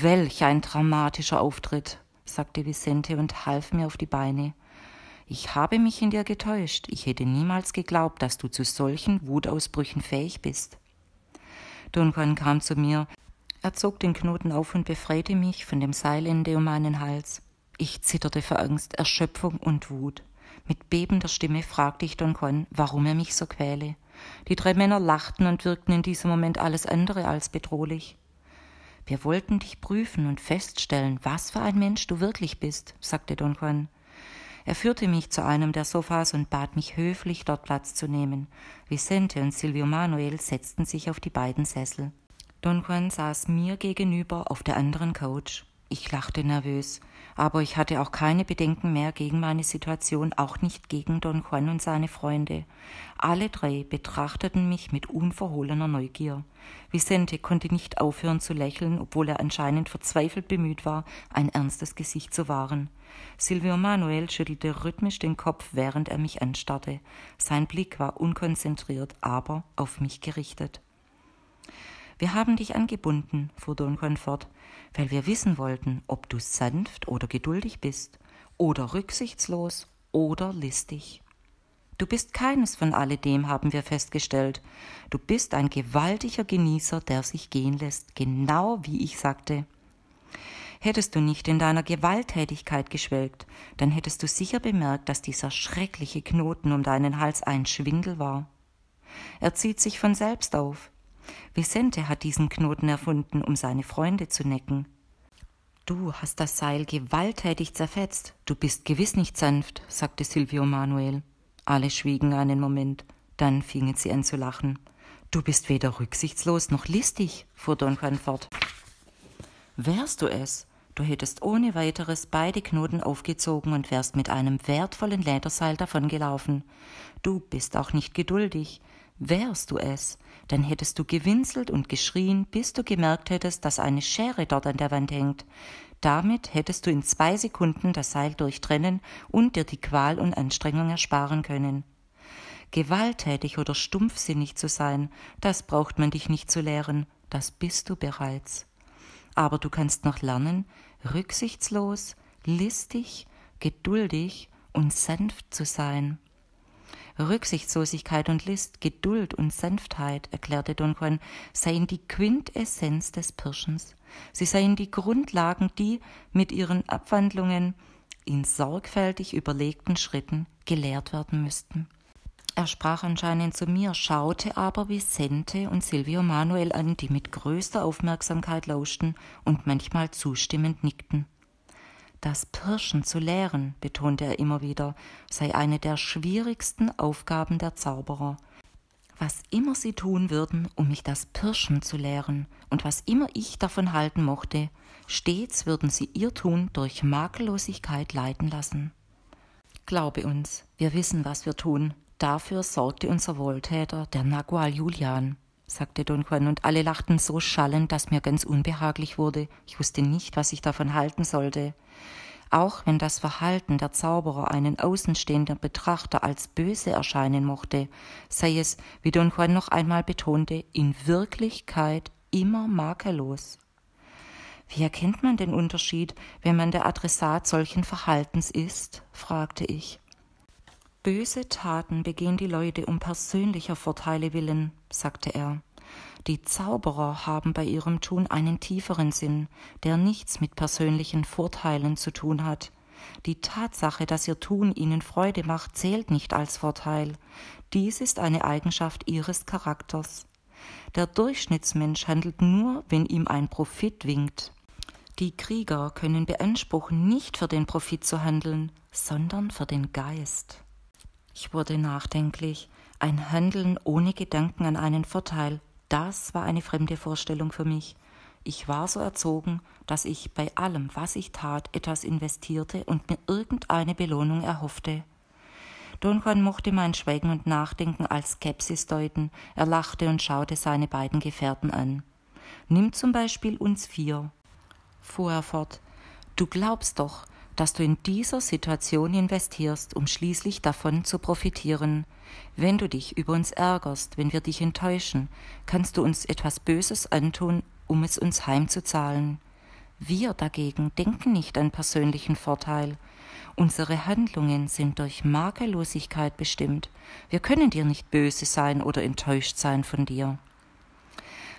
Welch ein dramatischer Auftritt, sagte Vicente und half mir auf die Beine. Ich habe mich in dir getäuscht. Ich hätte niemals geglaubt, dass du zu solchen Wutausbrüchen fähig bist. Don Juan kam zu mir. Er zog den Knoten auf und befreite mich von dem Seilende um meinen Hals. Ich zitterte vor Angst, Erschöpfung und Wut. Mit bebender Stimme fragte ich Don Juan, warum er mich so quäle. Die drei Männer lachten und wirkten in diesem Moment alles andere als bedrohlich. Wir wollten dich prüfen und feststellen, was für ein Mensch du wirklich bist, sagte Don Juan. Er führte mich zu einem der Sofas und bat mich höflich, dort Platz zu nehmen. Vicente und Silvio Manuel setzten sich auf die beiden Sessel. Don Juan saß mir gegenüber auf der anderen Couch. Ich lachte nervös, aber ich hatte auch keine Bedenken mehr gegen meine Situation, auch nicht gegen Don Juan und seine Freunde. Alle drei betrachteten mich mit unverhohlener Neugier. Vicente konnte nicht aufhören zu lächeln, obwohl er anscheinend verzweifelt bemüht war, ein ernstes Gesicht zu wahren. Silvio Manuel schüttelte rhythmisch den Kopf, während er mich anstarrte. Sein Blick war unkonzentriert, aber auf mich gerichtet. Wir haben dich angebunden, fuhr Don Duncan fort, weil wir wissen wollten, ob du sanft oder geduldig bist, oder rücksichtslos oder listig. Du bist keines von alledem, haben wir festgestellt. Du bist ein gewaltiger Genießer, der sich gehen lässt, genau wie ich sagte. Hättest du nicht in deiner Gewalttätigkeit geschwelgt, dann hättest du sicher bemerkt, dass dieser schreckliche Knoten um deinen Hals ein Schwindel war. Er zieht sich von selbst auf, Vicente hat diesen Knoten erfunden, um seine Freunde zu necken. Du hast das Seil gewalttätig zerfetzt. Du bist gewiss nicht sanft, sagte Silvio Manuel. Alle schwiegen einen Moment. Dann fingen sie an zu lachen. Du bist weder rücksichtslos noch listig, fuhr Don Juan fort. Wärst du es, du hättest ohne weiteres beide Knoten aufgezogen und wärst mit einem wertvollen Lederseil davongelaufen. Du bist auch nicht geduldig. Wärst du es, dann hättest du gewinselt und geschrien, bis du gemerkt hättest, dass eine Schere dort an der Wand hängt. Damit hättest du in zwei Sekunden das Seil durchtrennen und dir die Qual und Anstrengung ersparen können. Gewalttätig oder stumpfsinnig zu sein, das braucht man dich nicht zu lehren, das bist du bereits. Aber du kannst noch lernen, rücksichtslos, listig, geduldig und sanft zu sein. Rücksichtslosigkeit und List, Geduld und Sanftheit, erklärte Don Juan, seien die Quintessenz des Pirschens. Sie seien die Grundlagen, die mit ihren Abwandlungen in sorgfältig überlegten Schritten gelehrt werden müssten. Er sprach anscheinend zu mir, schaute aber Vicente und Silvio Manuel an, die mit größter Aufmerksamkeit lauschten und manchmal zustimmend nickten. Das Pirschen zu lehren, betonte er immer wieder, sei eine der schwierigsten Aufgaben der Zauberer. Was immer sie tun würden, um mich das Pirschen zu lehren, und was immer ich davon halten mochte, stets würden sie ihr Tun durch Makellosigkeit leiten lassen. Glaube uns, wir wissen, was wir tun. Dafür sorgte unser Wohltäter, der Nagual Julian sagte Don Juan, und alle lachten so schallend, dass mir ganz unbehaglich wurde. Ich wusste nicht, was ich davon halten sollte. Auch wenn das Verhalten der Zauberer einen außenstehenden Betrachter als böse erscheinen mochte, sei es, wie Don Juan noch einmal betonte, in Wirklichkeit immer makellos. Wie erkennt man den Unterschied, wenn man der Adressat solchen Verhaltens ist? fragte ich. Böse Taten begehen die Leute um persönlicher Vorteile willen, sagte er. Die Zauberer haben bei ihrem Tun einen tieferen Sinn, der nichts mit persönlichen Vorteilen zu tun hat. Die Tatsache, dass ihr Tun ihnen Freude macht, zählt nicht als Vorteil. Dies ist eine Eigenschaft ihres Charakters. Der Durchschnittsmensch handelt nur, wenn ihm ein Profit winkt. Die Krieger können beanspruchen, nicht für den Profit zu handeln, sondern für den Geist. Ich wurde nachdenklich. Ein Handeln ohne Gedanken an einen Vorteil, das war eine fremde Vorstellung für mich. Ich war so erzogen, dass ich bei allem, was ich tat, etwas investierte und mir irgendeine Belohnung erhoffte. Don Juan mochte mein Schweigen und Nachdenken als Skepsis deuten. Er lachte und schaute seine beiden Gefährten an. Nimm zum Beispiel uns vier, fuhr er fort. Du glaubst doch, dass du in dieser Situation investierst, um schließlich davon zu profitieren. Wenn du dich über uns ärgerst, wenn wir dich enttäuschen, kannst du uns etwas Böses antun, um es uns heimzuzahlen. Wir dagegen denken nicht an persönlichen Vorteil. Unsere Handlungen sind durch Makellosigkeit bestimmt. Wir können dir nicht böse sein oder enttäuscht sein von dir.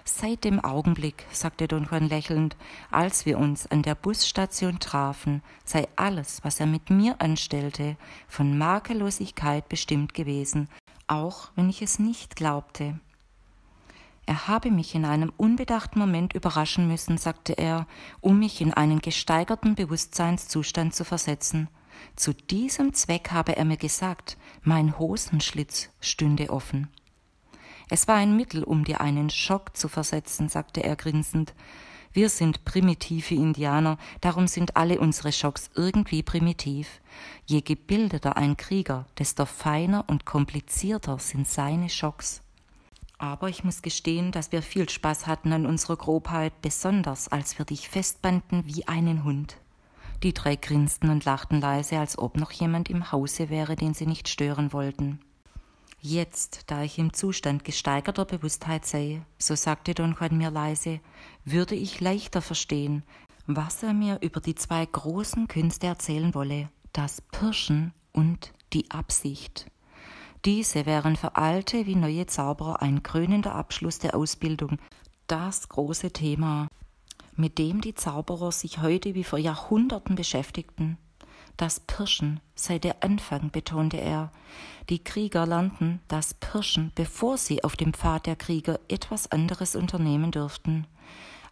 Seit dem Augenblick, sagte Don Juan lächelnd, als wir uns an der Busstation trafen, sei alles, was er mit mir anstellte, von Makellosigkeit bestimmt gewesen, auch wenn ich es nicht glaubte. Er habe mich in einem unbedachten Moment überraschen müssen, sagte er, um mich in einen gesteigerten Bewusstseinszustand zu versetzen. Zu diesem Zweck habe er mir gesagt, mein Hosenschlitz stünde offen. Es war ein Mittel, um dir einen Schock zu versetzen, sagte er grinsend. Wir sind primitive Indianer, darum sind alle unsere Schocks irgendwie primitiv. Je gebildeter ein Krieger, desto feiner und komplizierter sind seine Schocks. Aber ich muss gestehen, dass wir viel Spaß hatten an unserer Grobheit, besonders als wir dich festbanden wie einen Hund. Die drei grinsten und lachten leise, als ob noch jemand im Hause wäre, den sie nicht stören wollten. Jetzt, da ich im Zustand gesteigerter Bewusstheit sei, so sagte Don Juan mir leise, würde ich leichter verstehen, was er mir über die zwei großen Künste erzählen wolle, das Pirschen und die Absicht. Diese wären für alte wie neue Zauberer ein krönender Abschluss der Ausbildung, das große Thema, mit dem die Zauberer sich heute wie vor Jahrhunderten beschäftigten. Das Pirschen sei der Anfang, betonte er. Die Krieger lernten das Pirschen, bevor sie auf dem Pfad der Krieger etwas anderes unternehmen dürften.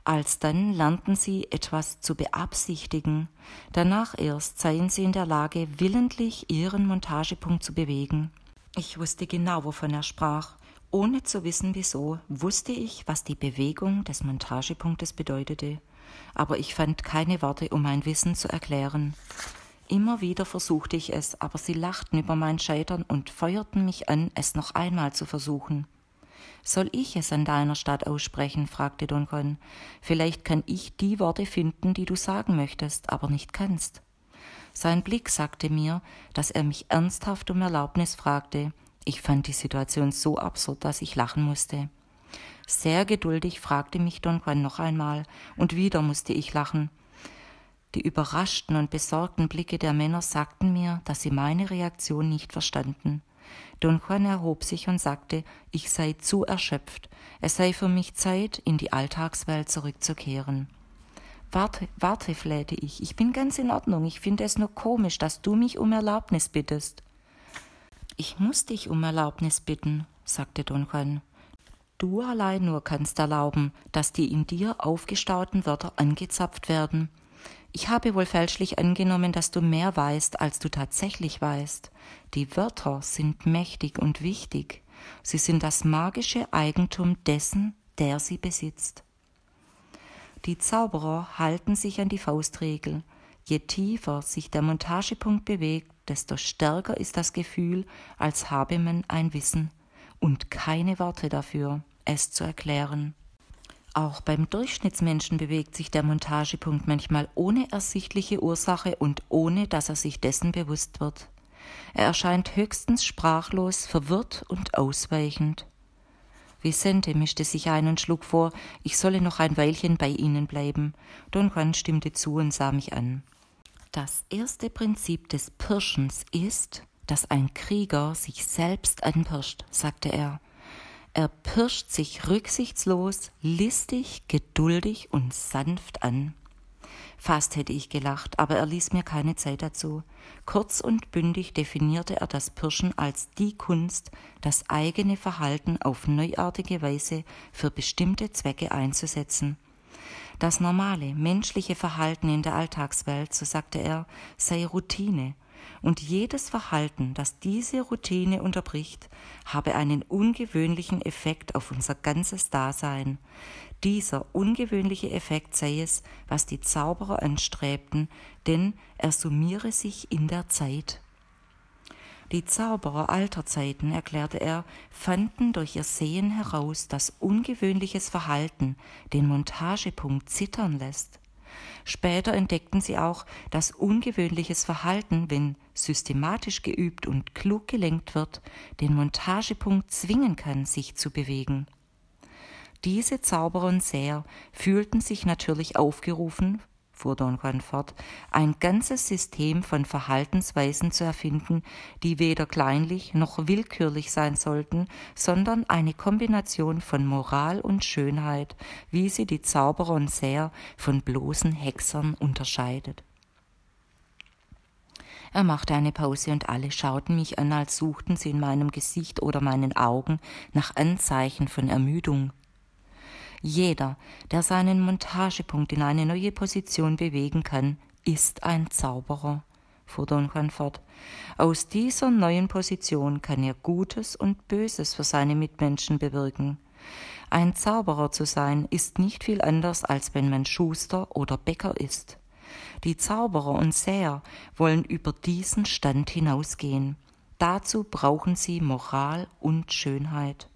Alsdann lernten sie etwas zu beabsichtigen. Danach erst seien sie in der Lage, willentlich ihren Montagepunkt zu bewegen. Ich wusste genau, wovon er sprach. Ohne zu wissen, wieso, wusste ich, was die Bewegung des Montagepunktes bedeutete. Aber ich fand keine Worte, um mein Wissen zu erklären. Immer wieder versuchte ich es, aber sie lachten über mein Scheitern und feuerten mich an, es noch einmal zu versuchen. Soll ich es an deiner Stadt aussprechen? fragte Don Juan. Vielleicht kann ich die Worte finden, die du sagen möchtest, aber nicht kannst. Sein Blick sagte mir, dass er mich ernsthaft um Erlaubnis fragte. Ich fand die Situation so absurd, dass ich lachen musste. Sehr geduldig fragte mich Don Juan noch einmal, und wieder musste ich lachen. Die überraschten und besorgten Blicke der Männer sagten mir, dass sie meine Reaktion nicht verstanden. Don Juan erhob sich und sagte, ich sei zu erschöpft, es sei für mich Zeit, in die Alltagswelt zurückzukehren. Warte, warte, flähte ich, ich bin ganz in Ordnung, ich finde es nur komisch, dass du mich um Erlaubnis bittest. Ich muss dich um Erlaubnis bitten, sagte Don Juan. Du allein nur kannst erlauben, dass die in dir aufgestauten Wörter angezapft werden ich habe wohl fälschlich angenommen, dass du mehr weißt, als du tatsächlich weißt. Die Wörter sind mächtig und wichtig. Sie sind das magische Eigentum dessen, der sie besitzt. Die Zauberer halten sich an die Faustregel. Je tiefer sich der Montagepunkt bewegt, desto stärker ist das Gefühl, als habe man ein Wissen und keine Worte dafür, es zu erklären. Auch beim Durchschnittsmenschen bewegt sich der Montagepunkt manchmal ohne ersichtliche Ursache und ohne dass er sich dessen bewusst wird. Er erscheint höchstens sprachlos, verwirrt und ausweichend. Vicente mischte sich ein und schlug vor, ich solle noch ein Weilchen bei ihnen bleiben. Don Juan stimmte zu und sah mich an. Das erste Prinzip des Pirschens ist, dass ein Krieger sich selbst anpirscht, sagte er. Er pirscht sich rücksichtslos, listig, geduldig und sanft an. Fast hätte ich gelacht, aber er ließ mir keine Zeit dazu. Kurz und bündig definierte er das Pirschen als die Kunst, das eigene Verhalten auf neuartige Weise für bestimmte Zwecke einzusetzen. Das normale, menschliche Verhalten in der Alltagswelt, so sagte er, sei Routine, und jedes Verhalten, das diese Routine unterbricht, habe einen ungewöhnlichen Effekt auf unser ganzes Dasein. Dieser ungewöhnliche Effekt sei es, was die Zauberer anstrebten, denn er summiere sich in der Zeit. Die Zauberer alter Zeiten, erklärte er, fanden durch ihr Sehen heraus, dass ungewöhnliches Verhalten den Montagepunkt zittern lässt. Später entdeckten sie auch, dass ungewöhnliches Verhalten, wenn systematisch geübt und klug gelenkt wird, den Montagepunkt zwingen kann, sich zu bewegen. Diese Zauberer und Säher fühlten sich natürlich aufgerufen, fuhr Don Juan fort, ein ganzes System von Verhaltensweisen zu erfinden, die weder kleinlich noch willkürlich sein sollten, sondern eine Kombination von Moral und Schönheit, wie sie die Zauberer und Säher von bloßen Hexern unterscheidet. Er machte eine Pause und alle schauten mich an, als suchten sie in meinem Gesicht oder meinen Augen nach Anzeichen von Ermüdung. Jeder, der seinen Montagepunkt in eine neue Position bewegen kann, ist ein Zauberer, fuhr Don Juan fort. Aus dieser neuen Position kann er Gutes und Böses für seine Mitmenschen bewirken. Ein Zauberer zu sein ist nicht viel anders, als wenn man Schuster oder Bäcker ist. Die Zauberer und Säher wollen über diesen Stand hinausgehen. Dazu brauchen sie Moral und Schönheit.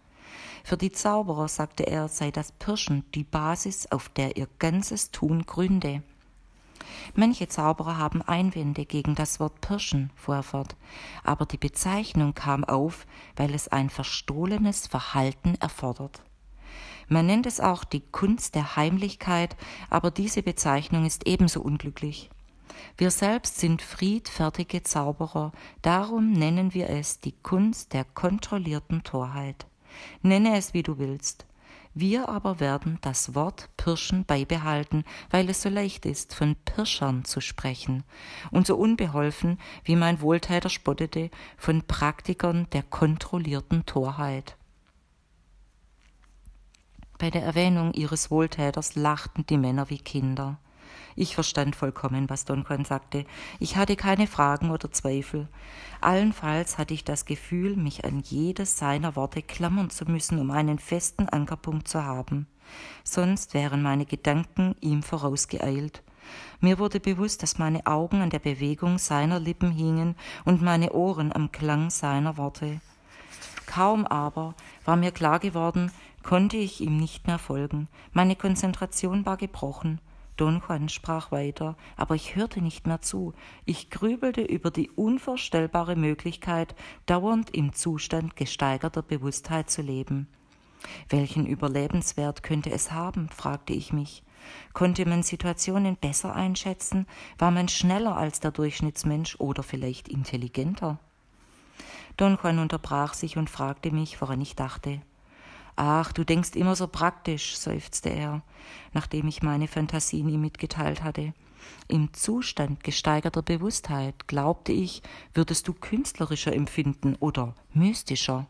Für die Zauberer, sagte er, sei das Pirschen die Basis, auf der ihr ganzes Tun gründe. Manche Zauberer haben Einwände gegen das Wort Pirschen, fuhr er fort, aber die Bezeichnung kam auf, weil es ein verstohlenes Verhalten erfordert. Man nennt es auch die Kunst der Heimlichkeit, aber diese Bezeichnung ist ebenso unglücklich. Wir selbst sind friedfertige Zauberer, darum nennen wir es die Kunst der kontrollierten Torheit. Nenne es, wie du willst. Wir aber werden das Wort Pirschen beibehalten, weil es so leicht ist, von Pirschern zu sprechen, und so unbeholfen, wie mein Wohltäter spottete, von Praktikern der kontrollierten Torheit. Bei der Erwähnung ihres Wohltäters lachten die Männer wie Kinder. Ich verstand vollkommen, was Don Duncan sagte. Ich hatte keine Fragen oder Zweifel. Allenfalls hatte ich das Gefühl, mich an jedes seiner Worte klammern zu müssen, um einen festen Ankerpunkt zu haben. Sonst wären meine Gedanken ihm vorausgeeilt. Mir wurde bewusst, dass meine Augen an der Bewegung seiner Lippen hingen und meine Ohren am Klang seiner Worte. Kaum aber war mir klar geworden, konnte ich ihm nicht mehr folgen. Meine Konzentration war gebrochen. Don Juan sprach weiter, aber ich hörte nicht mehr zu. Ich grübelte über die unvorstellbare Möglichkeit, dauernd im Zustand gesteigerter Bewusstheit zu leben. Welchen Überlebenswert könnte es haben? fragte ich mich. Konnte man Situationen besser einschätzen? War man schneller als der Durchschnittsmensch oder vielleicht intelligenter? Don Juan unterbrach sich und fragte mich, woran ich dachte. Ach, du denkst immer so praktisch, seufzte er, nachdem ich meine Fantasien ihm mitgeteilt hatte. Im Zustand gesteigerter Bewusstheit glaubte ich, würdest du künstlerischer empfinden oder mystischer.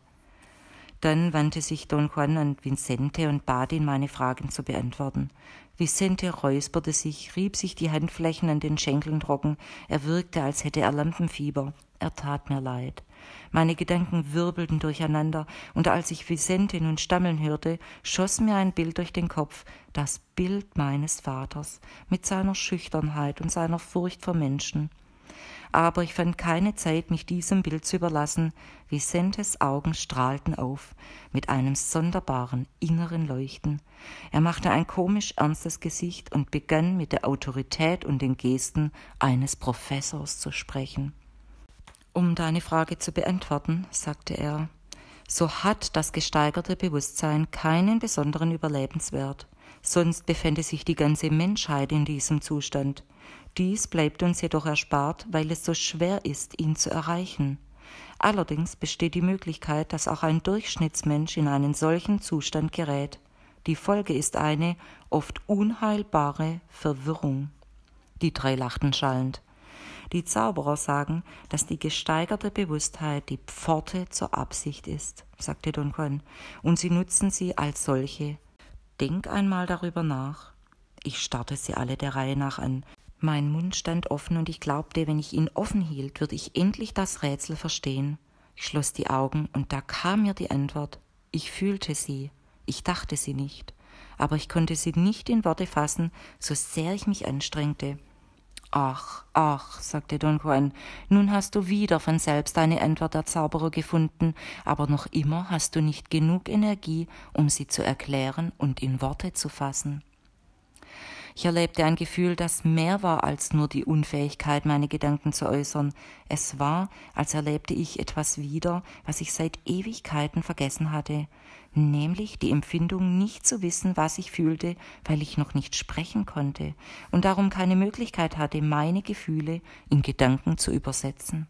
Dann wandte sich Don Juan an Vincente und bat ihn, meine Fragen zu beantworten. Vicente räusperte sich, rieb sich die Handflächen an den Schenkeln trocken, er wirkte, als hätte er Lampenfieber. Er tat mir leid. Meine Gedanken wirbelten durcheinander, und als ich Vicente nun stammeln hörte, schoss mir ein Bild durch den Kopf, das Bild meines Vaters, mit seiner Schüchternheit und seiner Furcht vor Menschen aber ich fand keine Zeit, mich diesem Bild zu überlassen. Vicentes Augen strahlten auf, mit einem sonderbaren inneren Leuchten. Er machte ein komisch ernstes Gesicht und begann mit der Autorität und den Gesten eines Professors zu sprechen. Um deine Frage zu beantworten, sagte er, so hat das gesteigerte Bewusstsein keinen besonderen Überlebenswert. Sonst befände sich die ganze Menschheit in diesem Zustand. Dies bleibt uns jedoch erspart, weil es so schwer ist, ihn zu erreichen. Allerdings besteht die Möglichkeit, dass auch ein Durchschnittsmensch in einen solchen Zustand gerät. Die Folge ist eine oft unheilbare Verwirrung. Die drei lachten schallend. Die Zauberer sagen, dass die gesteigerte Bewusstheit die Pforte zur Absicht ist, sagte Don Juan, und sie nutzen sie als solche. Denk einmal darüber nach. Ich starrte sie alle der Reihe nach an. Mein Mund stand offen und ich glaubte, wenn ich ihn offen hielt, würde ich endlich das Rätsel verstehen. Ich schloss die Augen und da kam mir die Antwort. Ich fühlte sie. Ich dachte sie nicht. Aber ich konnte sie nicht in Worte fassen, so sehr ich mich anstrengte. Ach, ach, sagte Don Juan, nun hast du wieder von selbst eine Antwort der Zauberer gefunden, aber noch immer hast du nicht genug Energie, um sie zu erklären und in Worte zu fassen. Ich erlebte ein Gefühl, das mehr war als nur die Unfähigkeit, meine Gedanken zu äußern. Es war, als erlebte ich etwas wieder, was ich seit Ewigkeiten vergessen hatte, nämlich die Empfindung, nicht zu wissen, was ich fühlte, weil ich noch nicht sprechen konnte und darum keine Möglichkeit hatte, meine Gefühle in Gedanken zu übersetzen.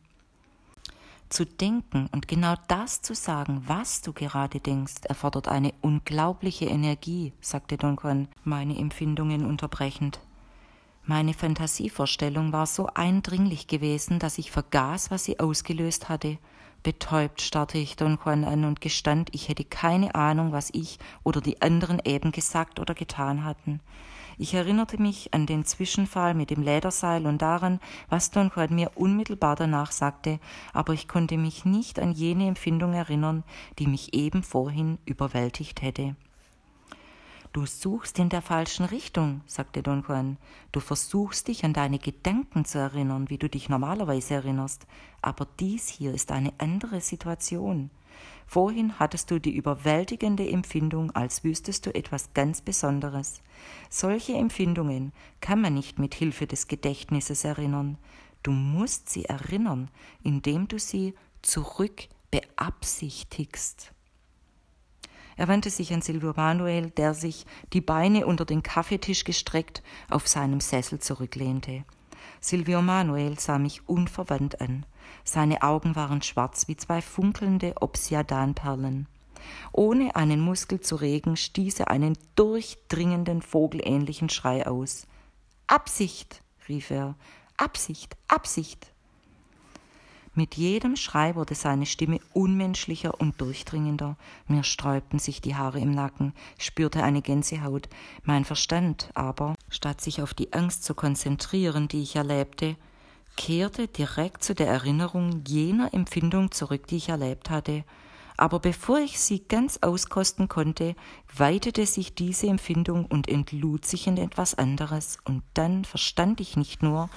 Zu denken und genau das zu sagen, was du gerade denkst, erfordert eine unglaubliche Energie, sagte Don Juan, meine Empfindungen unterbrechend. Meine Fantasievorstellung war so eindringlich gewesen, dass ich vergaß, was sie ausgelöst hatte. Betäubt starrte ich Don Juan an und gestand, ich hätte keine Ahnung, was ich oder die anderen eben gesagt oder getan hatten. Ich erinnerte mich an den Zwischenfall mit dem Lederseil und daran, was Don Juan mir unmittelbar danach sagte, aber ich konnte mich nicht an jene Empfindung erinnern, die mich eben vorhin überwältigt hätte. Du suchst in der falschen Richtung, sagte Don Juan. Du versuchst dich an deine Gedanken zu erinnern, wie du dich normalerweise erinnerst, aber dies hier ist eine andere Situation. Vorhin hattest du die überwältigende Empfindung, als wüsstest du etwas ganz Besonderes. Solche Empfindungen kann man nicht mit Hilfe des Gedächtnisses erinnern. Du musst sie erinnern, indem du sie zurück beabsichtigst. Er wandte sich an Silvio Manuel, der sich, die Beine unter den Kaffeetisch gestreckt, auf seinem Sessel zurücklehnte. Silvio Manuel sah mich unverwandt an. Seine Augen waren schwarz wie zwei funkelnde Obsiadanperlen. Ohne einen Muskel zu regen, stieß er einen durchdringenden vogelähnlichen Schrei aus. Absicht, rief er, Absicht, Absicht. Mit jedem Schrei wurde seine Stimme unmenschlicher und durchdringender. Mir sträubten sich die Haare im Nacken, spürte eine Gänsehaut. Mein Verstand aber, statt sich auf die Angst zu konzentrieren, die ich erlebte, kehrte direkt zu der Erinnerung jener Empfindung zurück, die ich erlebt hatte. Aber bevor ich sie ganz auskosten konnte, weitete sich diese Empfindung und entlud sich in etwas anderes, und dann verstand ich nicht nur,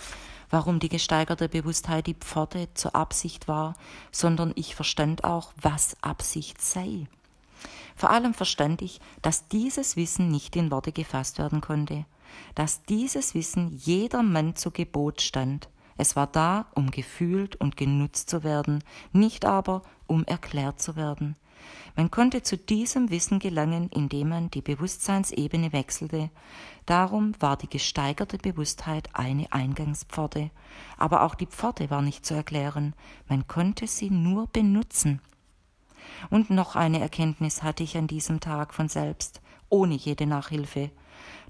warum die gesteigerte Bewusstheit die Pforte zur Absicht war, sondern ich verstand auch, was Absicht sei. Vor allem verstand ich, dass dieses Wissen nicht in Worte gefasst werden konnte, dass dieses Wissen jedermann zu Gebot stand, es war da, um gefühlt und genutzt zu werden, nicht aber, um erklärt zu werden. Man konnte zu diesem Wissen gelangen, indem man die Bewusstseinsebene wechselte. Darum war die gesteigerte Bewusstheit eine Eingangspforte. Aber auch die Pforte war nicht zu erklären. Man konnte sie nur benutzen. Und noch eine Erkenntnis hatte ich an diesem Tag von selbst, ohne jede Nachhilfe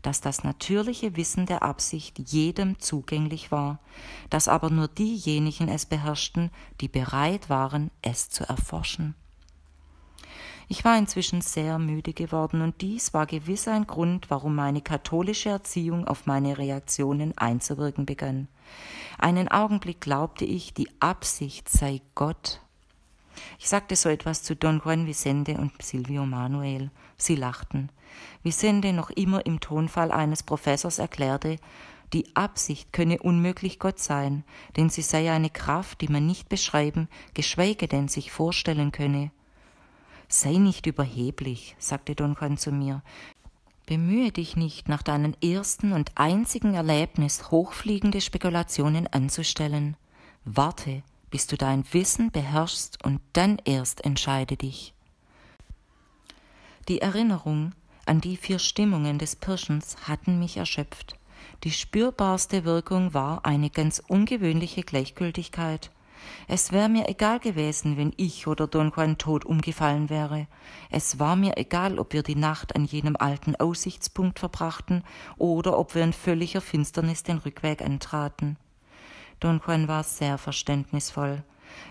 dass das natürliche Wissen der Absicht jedem zugänglich war, dass aber nur diejenigen es beherrschten, die bereit waren, es zu erforschen. Ich war inzwischen sehr müde geworden, und dies war gewiss ein Grund, warum meine katholische Erziehung auf meine Reaktionen einzuwirken begann. Einen Augenblick glaubte ich, die Absicht sei Gott. Ich sagte so etwas zu Don Juan Vicente und Silvio Manuel. Sie lachten wie Sinde noch immer im Tonfall eines Professors erklärte, die Absicht könne unmöglich Gott sein, denn sie sei eine Kraft, die man nicht beschreiben, geschweige denn sich vorstellen könne. Sei nicht überheblich, sagte Don Juan zu mir. Bemühe dich nicht, nach deinem ersten und einzigen Erlebnis hochfliegende Spekulationen anzustellen. Warte, bis du dein Wissen beherrschst und dann erst entscheide dich. Die Erinnerung, an die vier Stimmungen des Pirschens hatten mich erschöpft. Die spürbarste Wirkung war eine ganz ungewöhnliche Gleichgültigkeit. Es wäre mir egal gewesen, wenn ich oder Don Juan tot umgefallen wäre. Es war mir egal, ob wir die Nacht an jenem alten Aussichtspunkt verbrachten oder ob wir in völliger Finsternis den Rückweg antraten. Don Juan war sehr verständnisvoll.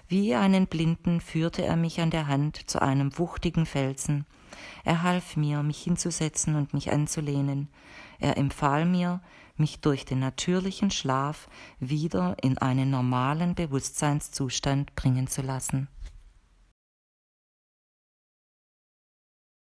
Wie einen Blinden führte er mich an der Hand zu einem wuchtigen Felsen, er half mir, mich hinzusetzen und mich anzulehnen. Er empfahl mir, mich durch den natürlichen Schlaf wieder in einen normalen Bewusstseinszustand bringen zu lassen.